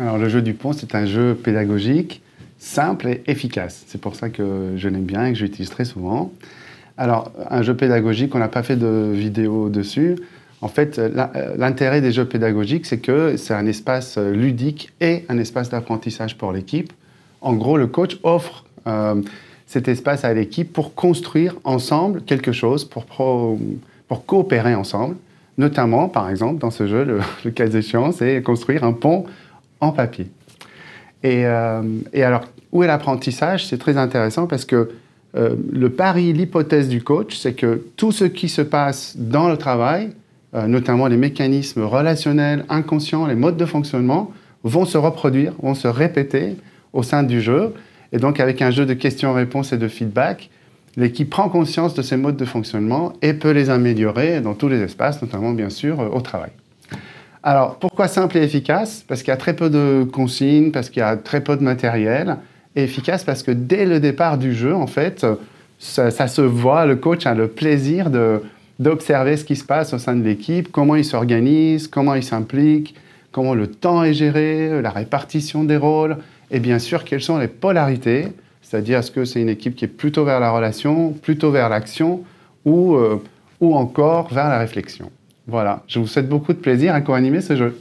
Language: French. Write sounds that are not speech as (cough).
Alors, le jeu du pont, c'est un jeu pédagogique, simple et efficace. C'est pour ça que je l'aime bien et que j'utilise très souvent. Alors, un jeu pédagogique, on n'a pas fait de vidéo dessus. En fait, l'intérêt des jeux pédagogiques, c'est que c'est un espace ludique et un espace d'apprentissage pour l'équipe. En gros, le coach offre euh, cet espace à l'équipe pour construire ensemble quelque chose, pour, coopérer ensemble. Notamment, par exemple, dans ce jeu, le, (laughs) le cas échéant, c'est construire un pont en papier. Euh, et, alors, où est l'apprentissage C'est très intéressant parce que euh, le pari, l'hypothèse du coach, c'est que tout ce qui se passe dans le travail, euh, notamment les mécanismes relationnels, inconscients, les modes de fonctionnement, vont se reproduire, vont se répéter au sein du jeu. Et donc, avec un jeu de questions-réponses et de feedback, l'équipe prend conscience de ces modes de fonctionnement et peut les améliorer dans tous les espaces, notamment bien sûr au travail. Alors, pourquoi simple et efficace Parce qu'il y a très peu de consignes, parce qu'il y a très peu de matériel. Et efficace parce que dès le départ du jeu, en fait, ça, se voit, le coach a le plaisir d'observer ce qui se passe au sein de l'équipe, comment il s'organise, comment il s'implique, comment le temps est géré, la répartition des rôles, et bien sûr, quelles sont les polarités, c'est-à-dire est-ce que c'est une équipe qui est plutôt vers la relation, plutôt vers l'action, ou euh, encore vers la réflexion. Voilà, je vous souhaite beaucoup de plaisir à hein, co-animer ce jeu.